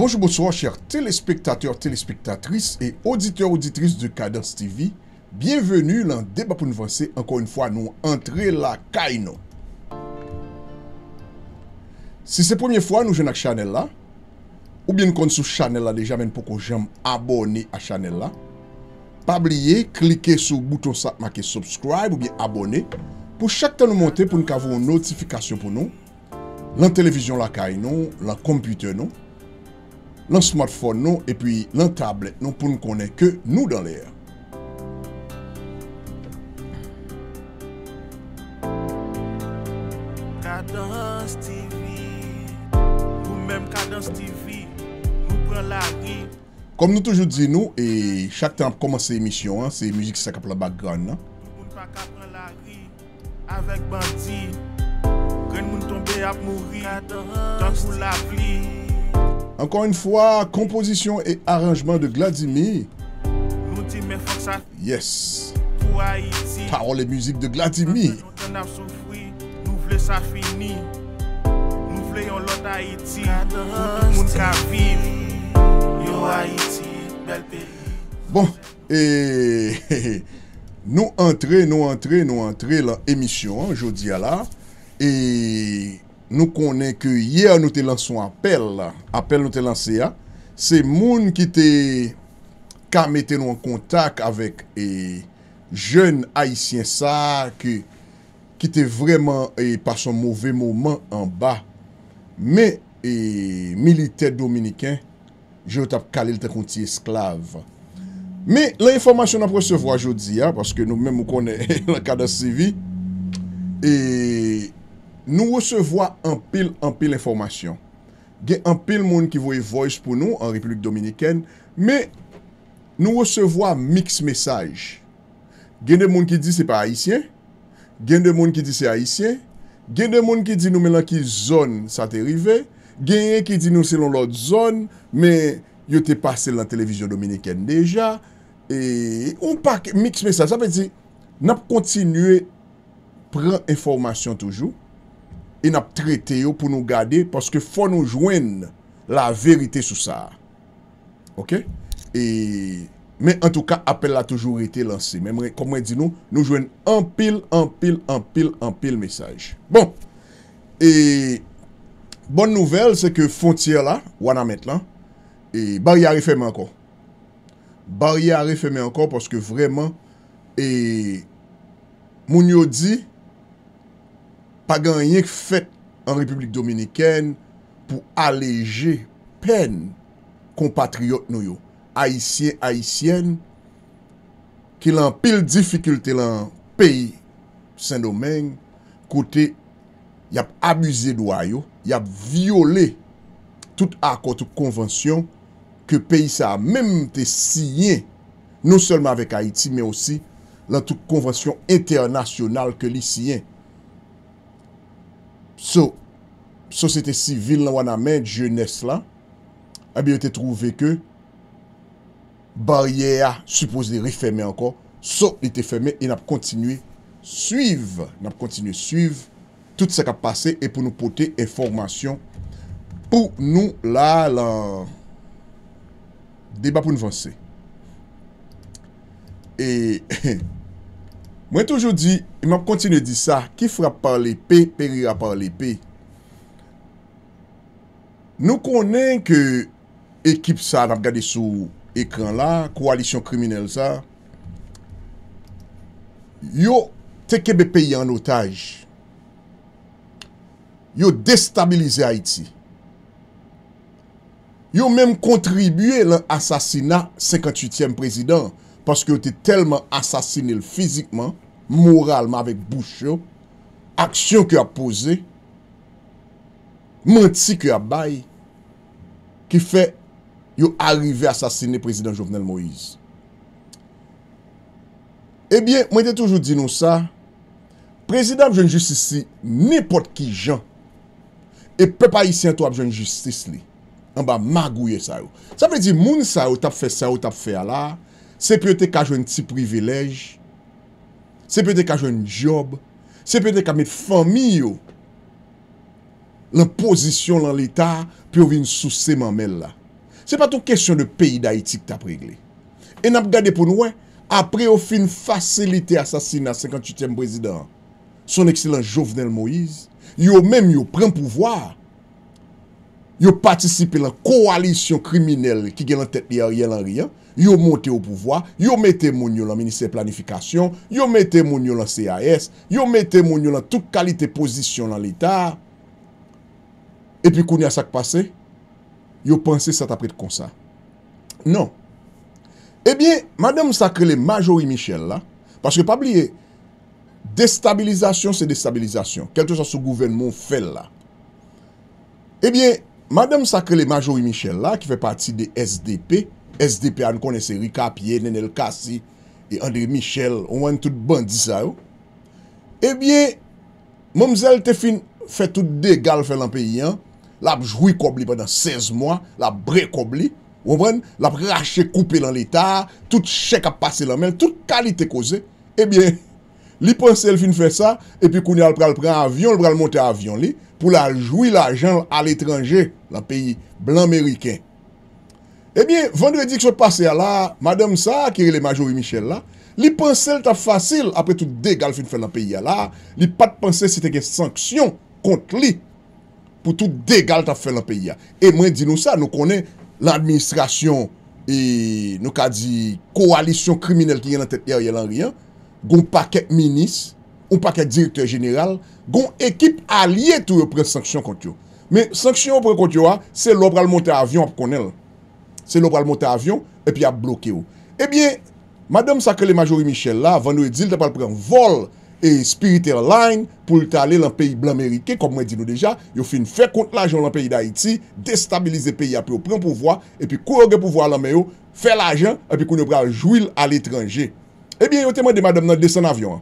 Bonjour, bonsoir, chère téléspectateurs, téléspectatrices et auditeurs, auditrices de Cadence TV. Bienvenue dans Débat Pou N'Vencez. Encore une fois, nous entrer la caille, non? Si c'est la première fois que nous venons de la chanel, ou bien nous venons de la chanel, déjà même pour que j'aime abonner à la chanel, pas oublier de cliquer sur le bouton qui dit subscribe ou bien abonner pour chaque temps nous monter pour nous avoir une notification pour nous, la télévision, la caille, non? La computer, non? lan smartphone nou, epi lan tablet nou, pou nou konen ke nou dan le a. Kom nou toujou di nou, e chak tan pou koman se emisyon, se emisyon ki sa kap la baggan. Kwen moun tombe ap mouri, tan pou la pli, Encore une fois, composition et arrangement de Gladimir. Yes. Parole et musique de Gladimir. Bon, et nous entrer, nous entrer, nous entrer l'émission, hein, je dis à la Et Nou konen ke yè an nou te lanson apel la. Apel nou te lansè ya. Se moun ki te... Ka meten nou an kontak avèk e... Jeun haisyen sa... Ki te vreman... E pa son mouvè mouman an ba. Mè e... Militer dominikèn... Je te ap kalèl te konti esklav. Mè la informasyon ap presevwa jodi ya. Paske nou mè mou konen la kada sevi. E... Nou ou se vwa anpil anpil informasyon. Gen anpil moun ki vwey voice pou nou an Republik Dominiken. Men nou ou se vwa mix mesaj. Gen de moun ki di se pa Aisyen. Gen de moun ki di se Aisyen. Gen de moun ki di nou men la ki zon sa te rive. Gen de moun ki di nou se lon lot zon. Men yo te pase la televizyon Dominiken deja. E ou pak mix mesaj. N ap kontinwe pre informasyon toujou. e nap trete yo pou nou gade, paske fwa nou jwen la verite sou sa. Ok? E, men en tou ka, apel la toujou rete lansi. Men mwen, komwen di nou, nou jwen anpil, anpil, anpil, anpil mesaj. Bon! E, bon nouvel, se ke fontye la, wana met lan, e bariare fe men anko. Bariare fe men anko, paske vreman, e, moun yo di, e, pa ganyen fèt an Republik Dominikèn pou aleje pen kompatriyot nou yo. Haitien, Haitien, ki lan pil difikulte lan peyi Saint-Domingue, kote yap abize doua yo, yap viole tout akotou konvansyon ke peyi sa menm te siyen, nou selman avèk Haiti, men osi lan tout konvansyon internasyonal ke li siyen. Sou, sou se te si vil la wana men, je nes la, a bi yo te trouve ke, barye a, supos li refeme ankon, sou li te feme, e nap kontinuye suive, nap kontinuye suive, tout se kap pase, e pou nou pote informasyon, pou nou la, la, deba pou nou vansi. E, he, he, Mwen toujou di, im ap kontine di sa, ki frap parle pe, pe rira parle pe. Nou konen ke ekip sa, nam gade sou ekran la, koalisyon kriminel sa, yo tekebe peye an otaj. Yo destabilize Haiti. Yo menm kontribuye lan asasina 58e prezident. Paske yo te telman asasine l fizikman, moralman avèk bouch yo, aksyon ki ap pose, manti ki ap bay, ki fe yo arrive asasine prezident Jovenel Moïse. Ebyen, mwen te toujou di nou sa, prezident ap jen justice li, nipot ki jan, e pe pa yisi an to ap jen justice li, an ba magouye sa yo. Sa fe di moun sa yo tap fe sa yo tap fe ala, Se pwete ka joun ti privilej, se pwete ka joun job, se pwete ka met fami yo, l'imposisyon lan l'Etat pwede vin sou seman men la. Se pa ton kesyon de peyi da etik ta pregle. E nap gade pou nou, apre yo fin fasilite asasina 58e prezident, son eksilant Jovenel Moïse, yo men yo pren pouvoar, yo patisipe la koalisyon kriminel ki gen lan tet li a riyen lan riyen, yo monte ou pouvoi, yo mette moun yo lan minisye planifikasyon, yo mette moun yo lan CAS, yo mette moun yo lan tout kalite pozisyon lan l'Etat, epi kouni a sak pase, yo panse sa ta prit konsa. Non. Ebyen, eh madame sakre le majori Michel la, paske pa blie, destabilizasyon se destabilizasyon, kelte sa sou gouvenmon fel la. Ebyen, eh Madame Sacré-le-Majorie Michel la, ki fè pati de SDP, SDP an konese Rikapye, Nenel Kassi, e André Michel, ouan tout bandi sa yo, ebyen, eh mòm zèl te fin fè tout degal fè lan peyi an, l ap joui kobli banan 16 mwa, l ap brey kobli, ouan, l ap rachè koupè lan l'Etat, tout chèk ap pasè lan men, tout kalite koze, ebyen, eh Li ponsel fin fe sa, epi kouni al pral pran avyon, li pral monte avyon li, pou la jouy la jan al etranje, la peyi blan meriken. Ebyen, vendredik se pase ya la, madame sa, kiri le majori Michel la, li ponsel ta fasil apre tout degal fin fe la peyi ya la, li pat ponsel se teke sanksyon kont li, pou tout degal ta fe la peyi ya. E mwen di nou sa, nou kone l'administrasyon e nou ka di koalisyon kriminel ki yon an tet yer, yon e an riyan, Gon paket minis, Gon paket direktor general, Gon ekip alye tou yo pren sanksyon kont yo. Men sanksyon yo pren kont yo a, Se lop pral monte avyon ap kon el. Se lop pral monte avyon, Epi ap bloke yo. Ebyen, madame sa kele majori Michel la, Van nou e dil te pral pren vol, E spirite la line, Poul te ale lan peyi blan merike, Komp mwen di nou deja, Yo fin fe kont la joun lan peyi da Haiti, Destabilize peyi ap yo pren pouvoi, Epi kou yo gepouvoi alan meyo, Fe la joun, Epi koun yo pral jouil al etranje. Ebyen, yo te mwen de madame nan desen avyon.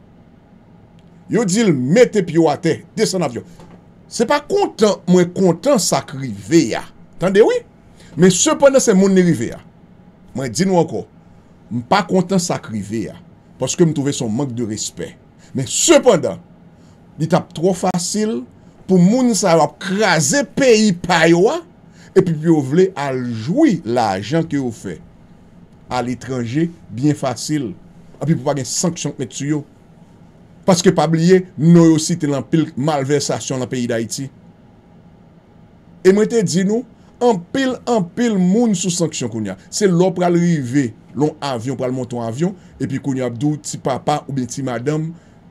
Yo di l mette pi wate, desen avyon. Se pa kontan, mwen kontan sakri veya. Tande, oui? Men sepandan se moun ne riveya. Mwen di nou anko, mwen pa kontan sakri veya. Paske mwen touve son mank de respet. Men sepandan, ni tap tro fasil, pou moun sa wap kraze peyi paywa, epi pi ou vle aljoui la ajan ki ou fe. Al etranje, bien fasil. api pou pa gen sanksyon met su yo. Paske pa blye, nou yo si ten lan pil malversasyon lan peyi da iti. E mwen te di nou, an pil, an pil moun sou sanksyon koun ya. Se lop pral rive, lon avyon pral monton avyon, epi koun ya abdou, ti papa ou bi ti madam,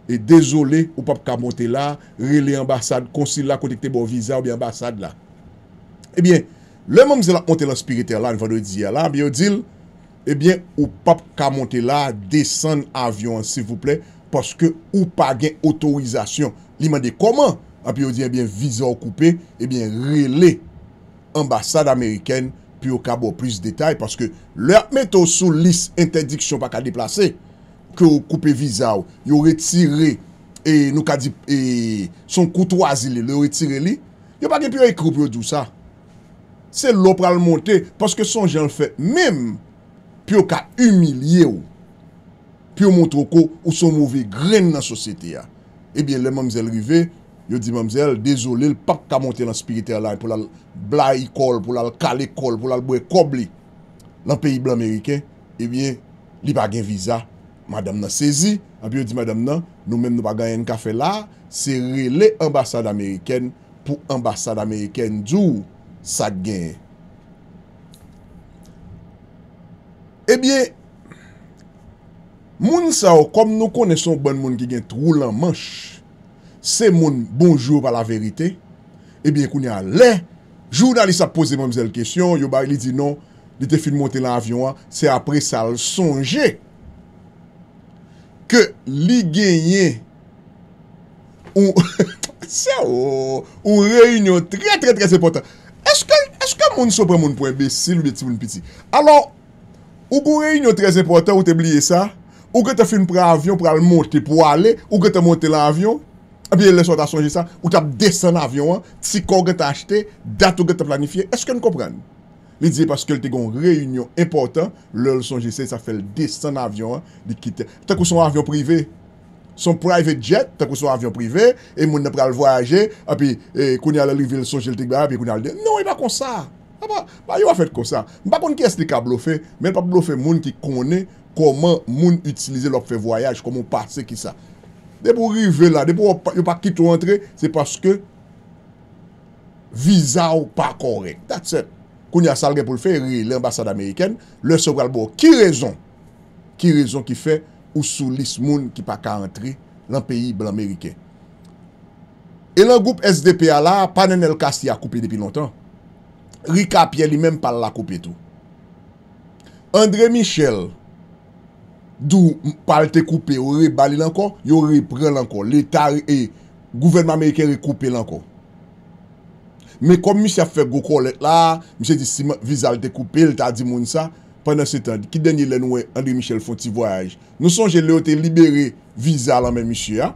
e dezole ou pap ka monte la, rele ambasad, konsil la kote te bo viza ou bi ambasad la. Ebyen, eh le moun zela konte la spirite la, an vado diya la, an biyo dil, ebyen, ou pap ka monte la, desen avyon, se vous plè, paske ou pa gen otorizasyon. Li mande, koman? An pi ou di, ebyen, vizor koupe, ebyen, rele, ambasade ameriken, pi ou ka bo plus detay, paske lè apmèto sou lis interdiksyon pa ka deplase, ki ou koupe vizor, yo retire, e nou ka di, e, son koutou azile, yo retire li, yo pa gen pi ou ekropi ou dousa. Se lop pral monte, paske son jen fè, mèm, Pyo ka umilye ou, pyo montro ko ou son mouve gren nan sosyete ya. Ebyen, eh le mamzel rive, yo di mamzel, dezolil, pak ka monte lan spiriter lan pou lal bla yikol, pou lal kale kol, pou lal bwe kobli. Lan peyi blan Ameriken, ebyen, li bagen eh viza, madame nan sezi. Abyen, yo di madame nan, nou men nou bagen yon kafe la, seri le ambasade Ameriken pou ambasade Ameriken djou sa genye. E bie, moun sa ou, kom nou kone son ban moun ki gen trou lan manch, se moun bonjou pa la verite, e bie koun ya le, jounan li sa pose moun zel kesyon, yo bar li di non, li te fin monte lan avyon an, se apre sa al sonje, ke li genye, ou, sa ou, ou reynyon tre tre tre sepota. Eske, eske moun sa ou pre moun pwen besil ou beti moun piti? Alors, moun... Ou goun reyunyon trez importan, ou te bliye sa, ou ge te fin pr avyon, pr al monte pou ale, ou ge te monte l avyon, api le sonje sa, ou te ap desen avyon an, si kon ge te achete, dat ou ge te planifiye, eske an kompren? Li diye paske l te goun reyunyon importan, le sonje se, sa fel desen avyon an, di kite, tak ou son avyon prive, son private jet, tak ou son avyon prive, e moun ap pr al voyaje, api e, koun al alivye le sonje, non e bakon sa, Ah ba yo a fèt kon sa. Mpa kon ki es li ka blofè, men pa blofè moun ki kone koman moun utilize lop fè voyaj, koman pase ki sa. De pou rive la, de pou yo pa kitou antre, se paske viza ou pa kore. That's it. Koun ya salge pou l'fè, ri l'ambassade Ameriken, le sobral bo. Ki rezon? Ki rezon ki fè ou sou lis moun ki pa ka antre lan peyi blan Ameriken. E lan goup SDPA la, pa nan el kast ya koupi depi lontan. Rika Pye li menm pale la koupe etou. Andre Michel, dou pale te koupe, yo rebali lanko, yo repre lanko. L'Etat e, gouvernement ameriken re koupe lanko. Men kom misi a feb goko lek la, misi e di si visa le te koupe, lita a di moun sa, prenen se tan, ki denye le noue Andre Michel fonti voyaj. Nou sonje le o te libere visa la men misi ya.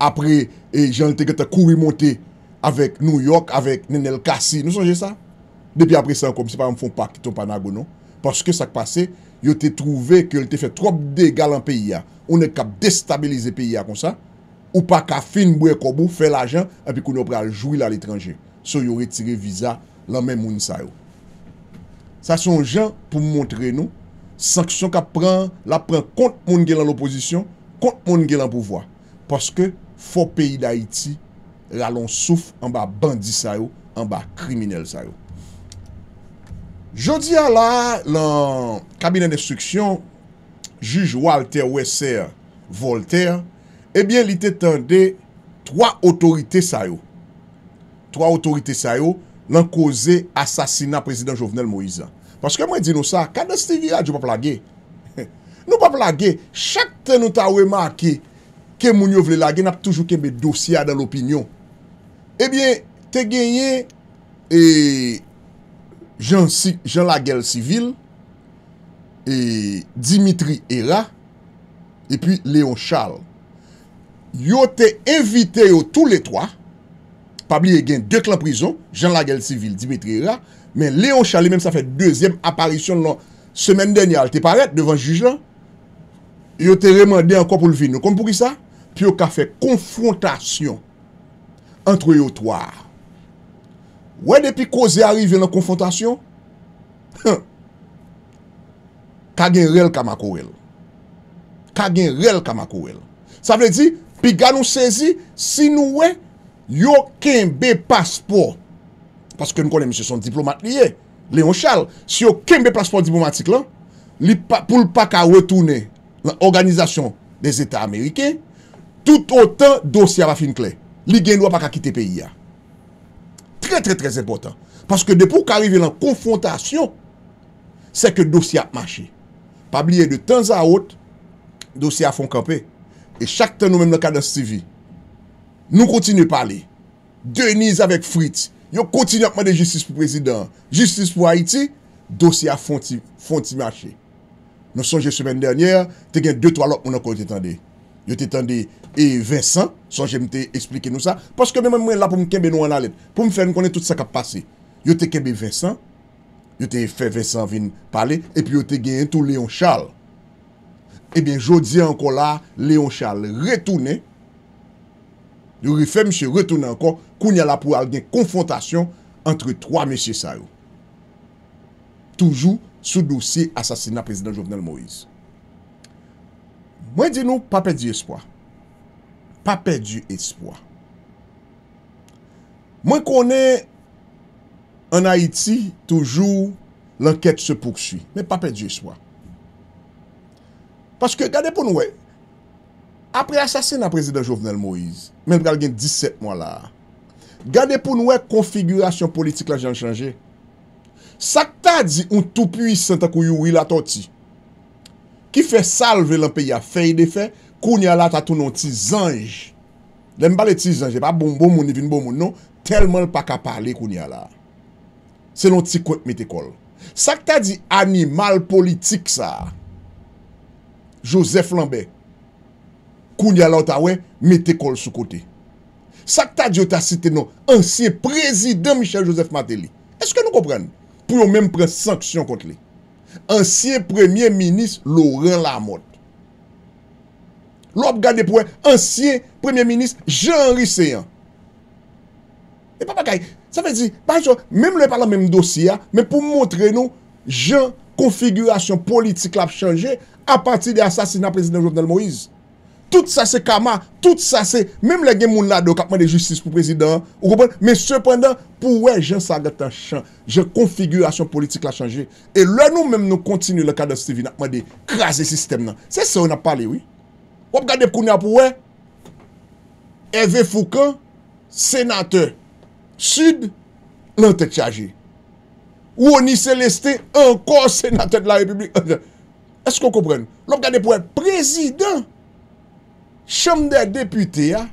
Apre, e jan te geta kouri monte, Avèk Nouyok, avèk Nenel Kassi, nou sonje sa? Depi apre san kom, se pa m fon pak ki ton panagonon. Paske sak pase, yo te trouve ke yo te fè trob degal an peyi ya. O ne kap destabilize peyi ya kon sa. Ou pa ka fin bouye kobou, fè la jan, api kon yo pral joui la l'etranje. So yo retire viza la men moun sa yo. Sa son jan pou montre nou, sanksyon kap pran, la pran kont moun gè lan l'oposisyon, kont moun gè lan pouvoi. Paske, fò peyi d'Haïti, la lon souf an ba bandi sa yo, an ba kriminel sa yo. Jodi a la, lan kabine destriksyon, juj Walter Wesser, Voltaire, ebyen eh li te tende 3 otorite sa yo. 3 otorite sa yo, lan koze asasina prezident Jovenel Moïse. Paske mwen di nou sa, kade sti vi la di wap lage? Nou wap lage, chakte nou ta we ma ki, ke moun yo vle lage, nap toujou kebe dosya dan lopinyon. Ebyen, te genye e, Jean-Laguel Civil e, Dimitri Hira Epyi Léon Charles Yo te evite yo tout le 3 Pabli e genye 2 klan prison Jean-Laguel Civil, Dimitri Hira Men Léon Charles, e mèm sa fè 2èm aparisyon Semèn den yal te paret devan jujan Yo te remande an kwa pou lvi nou kompou ki sa Piyo ka fè konfrontasyon Entroyotwa Ouè depi kouze Arrive nan konfrontasyon Kagen rel kamakou el Kagen rel kamakou el Sa vle di Pi gan nou sezi Sinou wè Yo kenbe paspor Paske nou konen msye son diplomat Si yo kenbe paspor diplomatik lan Li pou l pak a wetounen Organizasyon des Eta Amerike Tout otan dosya va fin kle Si yo kenbe paspor diplomatik lan li gen dwa pa ka kite pe ya. Tre, tre, tre important. Paske de pou karive lan konfrontasyon, se ke dosye ap mache. Pa bliye de tan za hot, dosye ap fon kampe. E chak tan nou men mwen ka dan sivi. Nou kontine pale. De niz avek frit. Yo kontine akman de justice pou prezident. Justice pou Haiti, dosye ap fon ti mache. Nou sonje semen dennyer, te gen de to alok moun akon te tende. Yo te tende, E Vincent, son jemte explike nou sa, paske mwen mwen la pou m kembe nou an alet, pou m fè m konen tout sa kap pase. Yo te kembe Vincent, yo te fè Vincent vin pale, epi yo te gen yon tou Leon Charles. Ebyen, jodi an kon la, Leon Charles retoune, yo refè mse retoune an kon, koun ya la pou al gen konfrontasyon entre 3 mesye sa yo. Toujou, sou dousi asasina prezident Jovenel Moïse. Mwen di nou, pape di espoir. Pa perdi espoa. Mwen konen an Haiti toujou lanket se poursui. Men pa perdi espoa. Paske gade pou noue apre asasin an prezident Jovenel Moïse men pral gen 17 mwa la gade pou noue konfigurasyon politik la jan chanje sakta di un toupui sentakou yu wila toti ki fe salve lank peya fey defen Kouni ala ta tou nou ti zanj. Lè mbale ti zanj. E pa bon bon mouni, vin bon mouni nou. Telman l pa ka pale kouni ala. Se nou ti kwen met ekol. Sak ta di animal politik sa. Joseph Lambert. Kouni ala otawen. Met ekol sou kote. Sak ta di yo ta site nou. Ansiye prezident Michel Joseph Mateli. Eske nou kopren? Pou yon men pren sanksyon kote li. Ansiye premier minis Laurent Lamotte. Lop gade pou en ansyen premier-ministre Jean-Henri Seyen. E papakay, sa fè di, mèm lè par la mèm dosya, mèm pou montre nou, Jean, konfigurasyon politik l ap chanje, a pati de asasina prezident Jean-François Moïse. Tout sa se kama, tout sa se, mèm lè gen moun la de okapman de justice pou prezident, ou repon, mèm sependan, pou wè Jean Sargata chan, Jean, konfigurasyon politik l ap chanje, e lè nou mèm nou kontinu l okapman de krasi sistem nan. Se se wè non. nan pale wè. Wap gade pou koun ap wè, Ewe Foukan, senate sud, nan te tchaje. Woni Celeste, ankor senate de la republik. Esk kon kompren? Wap gade pou wè, prezident, chom de depute ya,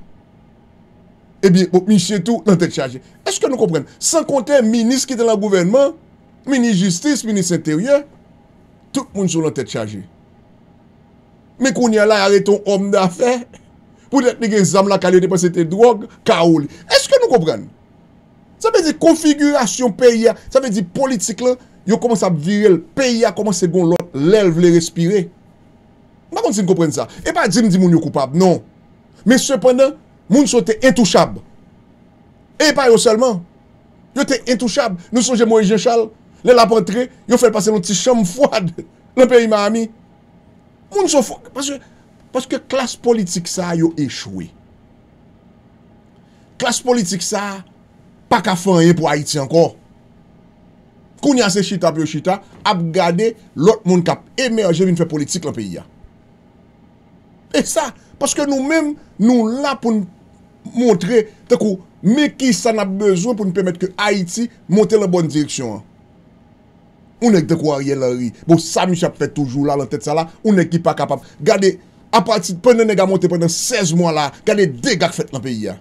ebi, eh wop bon, mi chetou, nan te tchaje. Esk kon kompren? San konten, minis ki te la gouvenman, minis justice, minis enteryen, tout moun sou nan te tchaje. Mè koun yal la yare ton om da fe, pou dè pè gè zam la kalè de pa se te drog, ka ou li. Eske nou kopren? Sa mè di konfigurasyon pe ya, sa mè di politik la, yo koman sa b viril, pe ya koman se goun lò, lèl vle respire. Mè kon si nou kopren sa. E pa jim di moun yo koupab, non. Mè sependen, moun sou te entouchab. E pa yo selman, yo te entouchab, nou sou jè mwen jè chal, lèl ap rentre, yo fèl pase lò ti chèm fwad, lò pe yi ma amy, Moun sou fok, paske, paske klas politik sa yo echoui. Klas politik sa, pa ka fanyen pou Haiti anko. Koun yase chita pe yo chita, ap gade lout moun kap eme anje vin fè politik la pe ya. E sa, paske nou men nou la pou moun montre, te kou, me ki sa nan bezwen pou moun pemet ki Haiti monte le bon direksyon an. Unèk dekwa rye lèri, bo sa mi chap fè toujou la lè tèt sa la, unèk ki pa kapap. Gade, a pati, prennen e gamote, prennen 16 mwa la, gade degak fèt lan peyi ya.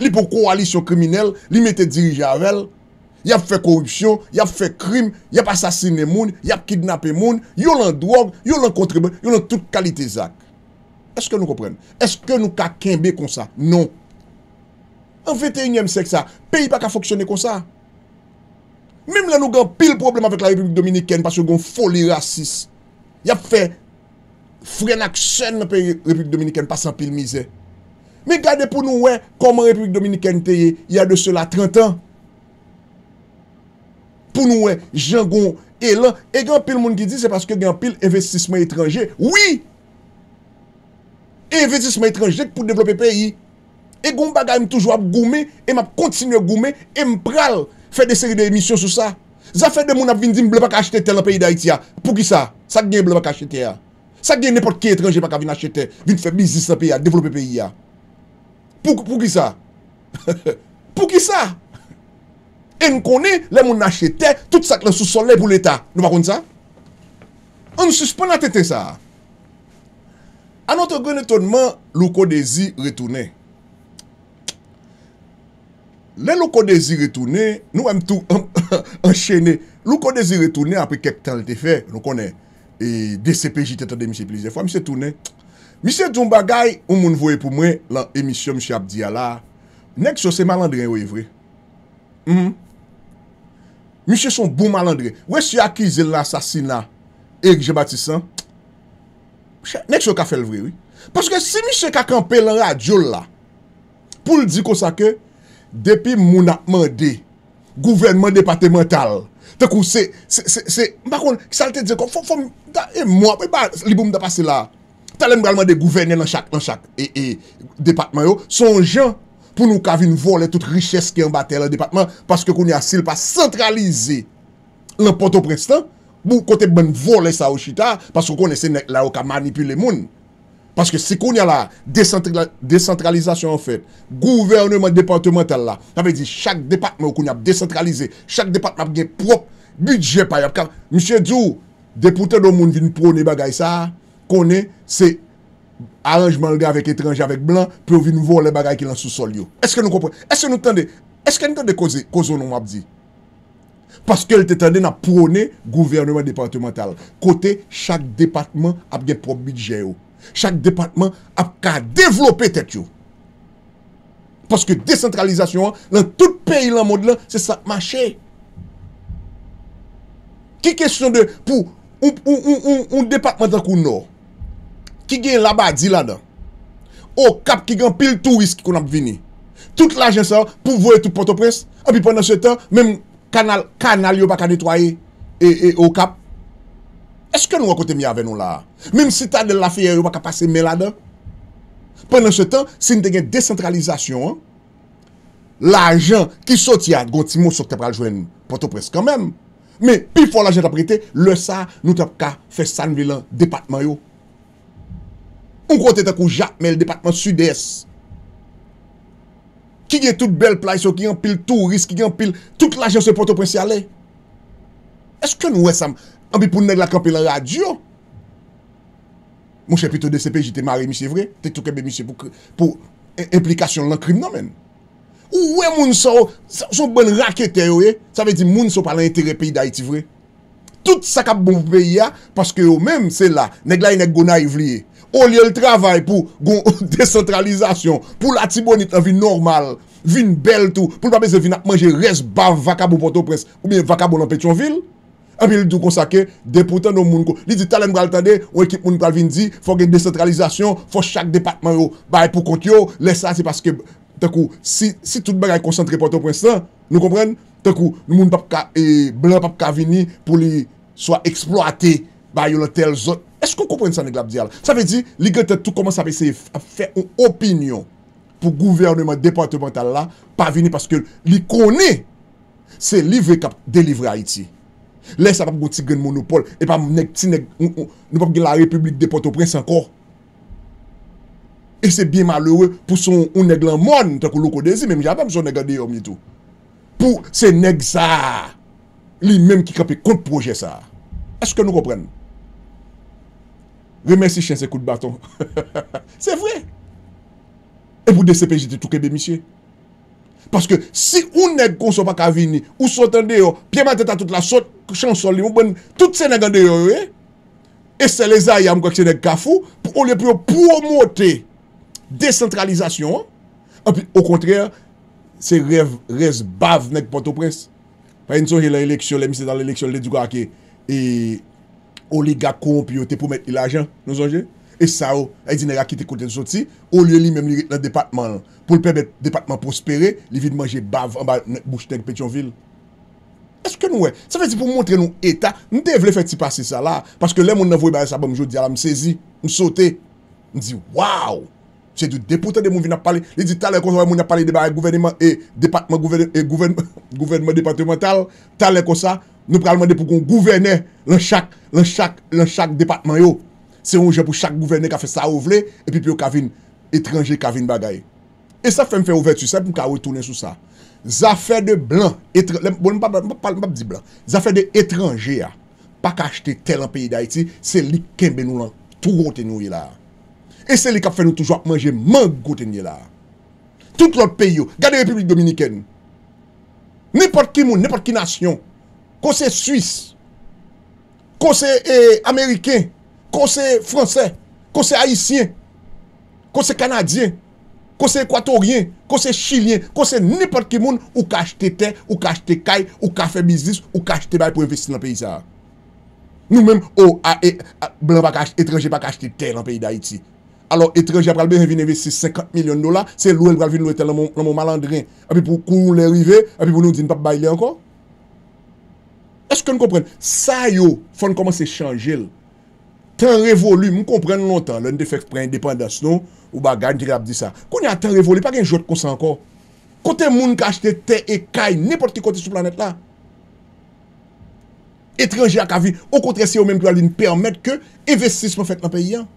Li pou kou alis yo kriminel, li mette dirij yavel, yap fè korupsyon, yap fè krim, yap asasine moun, yap kidnapé moun, yon lan drog, yon lan kontremen, yon lan tout kalite zak. Eske nou kompren? Eske nou kakimbe kon sa? Non. En 21è sèk sa, peyi pa ka foksyone kon sa? Non. Mem la nou gen pil problem avèk la Republik Dominikèn Pas yo gen foli rasis Yap fe Frenak sen me pe Republik Dominikèn Pas san pil mize Me gade pou nou we Koman Republik Dominikèn teye Ya de cela 30 an Pou nou we Gen gen elan E gen pil moun ki di se paske gen pil Evestisman etranje Oui Evestisman etranje pou devlope peyi E gen baga m toujou ap goume E m ap kontinu ap goume E m pral Fè de seri de emisyon sou sa. Zafè de moun ap vin zin blè pa ka achete tel an peyi da iti ya. Pou ki sa? Sak gen blè pa ka achete ya. Sak gen nepot ke etranje pa ka vin achete. Vin fè bizis an peyi ya. Devlopè peyi ya. Pou ki sa? Pou ki sa? En konè, lè moun achete, tout sak lè sou sole pou l'Etat. Nou pa kon sa? An süspe nan tete sa. An anto gwen etonman, louko de zi retounè. Le lou kode zi retoune, nou wèm tou enchenè. Lou kode zi retoune apri kek tan lte fe, nou konè, e DCPJ tèta de misye plize fwa, misye toune. Misye djoumba gay, ou moun vwe pou mwen, la emisyon msye Abdia la, nek se se malandre yon yivre. Misye hmm? son bou malandre. Wè si akize l'ansasina RG Batisan? Nek se yo ka fel vre wè. Paske si misye kaken pelan a diol la, pou l'di kosake, Depi moun ap mè de, gouvernement départemental, te kou se, se, se, se, se, sa lè mè de gouverne nan chak, nan chak, e, e, département yo, son jèn pou nou kavi nou volè tout richès ki an batè lè département, paske koun yon asil pa centralize lè poto prestan, pou kote ben volè sa ochita, paske koun esse nou la yo ka manipule moun. Paske si konye la, descentralizasyon an fèt, gouvernement departemental la, chak departement konye ap descentralize, chak departement ap gen prop, bidje paye ap, kan, msye Diu, depoutè do moun vin prone bagay sa, konye, se, aranjman gen avèk etranje avèk blan, pou vin vò le bagay ki lan sou sol yo. Eske nou kompre, eske nou tende, eske nou tende kozo nou ap di? Paske l te tende na prone, gouvernement departemental, kote chak departement ap gen prop bidje yo. Chak depatman ap ka devlope tet yo Paske descentralizasyon an, lan tout peyi lan mod la, se sa machè Ki kesyon de pou, un depatman takou nou Ki gen laba a Dzilanda Okap ki gen pil tou risk kon ap vini Tout l'ajensa pou voye tout porto pres An pi pandan se tan, menm kanal yo baka netwaye E Okap Eske nou akote mi avè nou la? Mèm si ta de la fèyè yo wak apase mè la da? Pendan se tan, sin te gen descentralizasyon, l'ajan ki sot yad, gonti mou sot te pral jwen potopres kanmèm, mè, pi fò l'ajan ta prete, lè sa nou tap ka fè san vè lan depatman yo. Konkote ta kou jatmèl depatman sudès. Ki gen tout bel playso, ki gen pil turist, ki gen pil tout l'ajan se potopres yalè. Eske nou wè sa mè? Anpi pou nèk la kapè la radyo. Moun chè pito DCP, jite mare misye vre. Tèk tou kebe misye pou implikasyon lan krim nan men. Ou we moun sou, sou bon rakete yo e. Sa ve di moun sou palan yon teri peyi da iti vre. Tout sakap bon peyi ya. Paske yo menm se la, nèk la yon e ek gona yivliye. E. O liyo l travay pou goun desentralizasyon. Pou la tibonit an vi normal. Vi n bel tou. Pou l papè zè vi nan manje res bav vaka bou pote pres. Ou miye vaka bou nan petyon vil. api li doun konsake, depoutan nou moun kou. Li di talen bral tande, ou ekip moun bral vindi, fò gen descentralizasyon, fò chak departman yo, bay pou kont yo, lè sa, si paske, te kou, si tout bè ray konsantre porto prensan, nou kompren, te kou, moun papka, e blan papka vini pou li swa eksploate, bay yo lò tel zot, eskou kompren san e glab di al? Sa ve di, li gète tout koman sa pe se fè un opinyon pou gouvernement departemental la, pa vini paske li kone, se li vè kap delivre a iti. Lè sa pa pou goun ti gen monopole, e pa moun nèk ti nèk, nou pa pou gen la republik de Port-au-Prince ankor. E se bien malheure pou son ou nèk lan moun, tenk ou lou kodezi, mè mè jan pa moun son nèk gade yon mietou. Pou se nèk sa, li mèm ki kapi kont proje sa. Eske nou repren? Remensi chen se kout baton. Se vre. E pou de se pejite tou kebe misye? Paske si ou neg konso pa kavini, ou sotande yo, piye maten ta tout la sot chansol li mou bon, tout se negande yo we, e se leza yam kwek se neg kafou, pou olye pou yo pwomote descentralizasyon, an pi, o kontre, se rev rez bav neg pwoto pres. Paye nsoje la eleksyon, le miste dan la eleksyon, le djou gwa ke, e olye gakon, piyo te pou met il ajan, non sonje? E sa ou, e di nera ki te kote sou ti, ou liye li mem liye la depatman pou l'perbet depatman prospere, li vide manje bav an ba net bouche teg pechonvil. Eske nou we? Sa vezi pou montre nou eta, nou devle fe ti pase sa la, paske le moun nan vwe bari sa ba mjou di ala msezi, msote, mdzi waw! Se di depote de moun vi na pali, li di talen kon sa wè moun na pali de bari gouverneman e depatman gouverneman, gouverneman depatman talen kon sa, nou pralman de pou kon gouverne lanshak, lanshak, lanshak depatman yo. Se yon je pou chak gouverne ka fe sa ou vle E pi pou yon kavine Etranje kavine bagaye E sa fe m fe ouve tu sa pou ka we toune sou sa Zafè de blan bon, Zafè de etranje Pa ka achete tel an peyi da iti Se liken be nou lan Tou gote nou ye la E se likan fe nou tou jo ap manje man gote nou ye la Tout lor peyi yo Gade republik dominiken Nipot ki moun, nipot ki nasyon Kosey suis Kosey eh, ameriken Kon se Fransè, kon se Haitien, kon se Kanadyen, kon se Ekwatorien, kon se Chilien, kon se nipot ki moun ou ka chte ten, ou ka chte kay, ou ka fè bizis, ou ka chte bay pou investi nan peyi sa. Nou men, ou, blan pa kache, etreje pa kache te ten nan peyi da Haiti. Alo, etreje apra lbe revine investi 50 milyon dola, se lbe revine lbe ten nan mon malandrin. A pi pou kou lè rive, a pi pou nou di npa bay lè anko. Eske nou kompren, sa yo fon koman se chanjel? Ten revolut, moun kompren nou lontan. Lè n te fèk prè indépendasyon ou bagaj, jirap di sa. Kon y a ten revolut, pa gen jote konsen anko. Kote moun ka achete te e kay, nipote ki kote sou planet la. Etranje akavi, ou kontre se yon menm kwa lin permèt ke, evestisme fèk nan peyi an.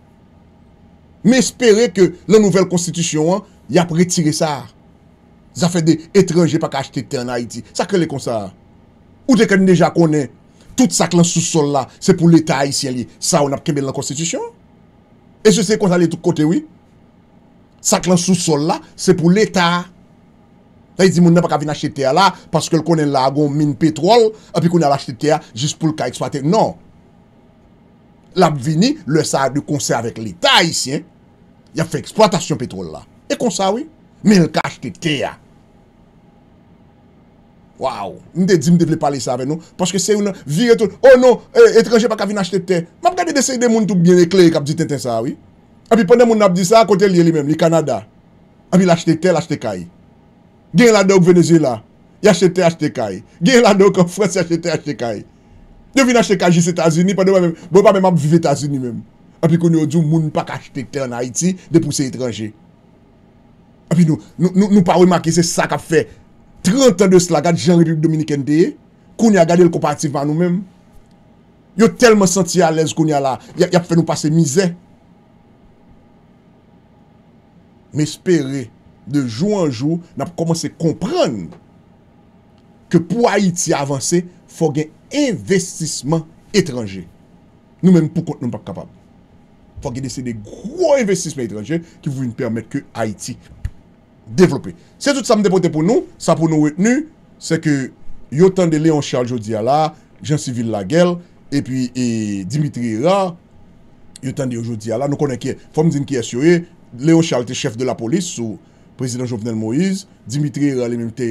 Me espère ke la nouvel konstitisyon an, y apre tire sa. Zafè de, etranje pa ka achete te an Haiti. Sakre le konsen an. Ou de kè n deja konen, Tout saklan sousol la, se pou l'Etat ayisyen li. Sa ou nap kebel la konstitusyon? E se se konta li tout kote, oui? Saklan sousol la, se pou l'Etat. Ta yi zi moun nan pa ka vin achetea la, paske l konen la agon min petrol, api konen la achetea, jis pou l ka eksploate. Non. Lap vini, lè sa a du konser avèk l'Etat ayisyen, ya fè eksploatasyon petrol la. E konsa, oui? Min l ka achetea. Waw, m de di m de vle pale sa ve nou. Paske se yon vir eto, oh nou, etranje eh, pa ka vin achete ten. M ap gade de se yon moun tou bien ekle yon kap di ten ten sa wii. A pi pande moun ap di sa, akote li li men, li Kanada. A pi l'achete ten, l'achete kai. Gen la dok Venezuela, yachete, yachete kai. Gen la dok en France, yachete, yachete kai. Yo vin achete kaji se Tazini, pande wè men, bè wè men ap vive Tazini men. A pi kon yo di moun pa ka achete ten en Haiti, de pou se etranje. A pi nou, nou pa wè maki se sa kap fey. 30 an de slagat Jean-Luc Dominik Ndeye, koun ya gade l kompativeman nou men. Yo telman santi alèz koun ya la, yap fè nou pase mizè. Mè espère de jou an jou, nap komanse kompran ke pou Haiti avanse, fò gen investisman etranje. Nou men pou kont nou mpap kapab. Fò gen dese de gwo investisman etranje ki vou yon permète ke Haiti devlope. Se tout sa m depote pou nou, sa pou nou wetenu, se ke yotan de Leon Charles Jodiala, Jean-Siville Lagel, e pi Dimitri Hira, yotan de Jodiala, nou konen ki, fom din ki esyo e, Leon Charles te chef de la polis sou prezident Jovenel Moïse, Dimitri Hira, lèmèm te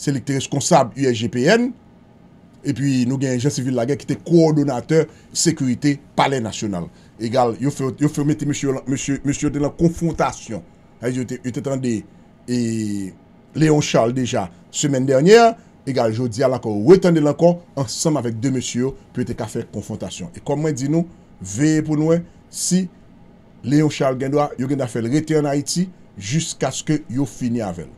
selekte responsable URGPN, e pi nou gen Jean-Siville Lagel ki te koordonateur sekurite pale nasyonal. Egal, yon fè mette M. Jodiala konfrontasyon Ay yo te tande leon Charles deja semen dernyer, egal jodi al lakon, we tande lakon ansanm avèk de mèsyo, pou ete ka fè konfrontasyon. E komwen di nou, veye pou nou, si leon Charles gen doa, yo gen da fè rete an Haiti, jisk aske yo fini avèl.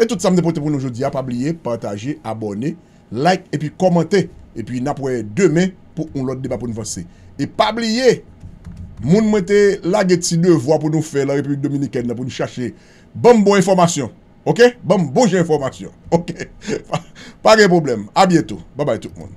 E tout samne pou ete pou nou jodi, apabliye, pataje, abonne, like, epi komante, epi napwè demè, pou on lòt debat pou nou vansè. E pabliye! Moun mwete lage ti devwa pou nou fe la Republik Dominiken pou nou chache bambou bon informasyon. Ok? Bambouj bon informasyon. Ok. Pari problem. A bietou. Babay tout moun.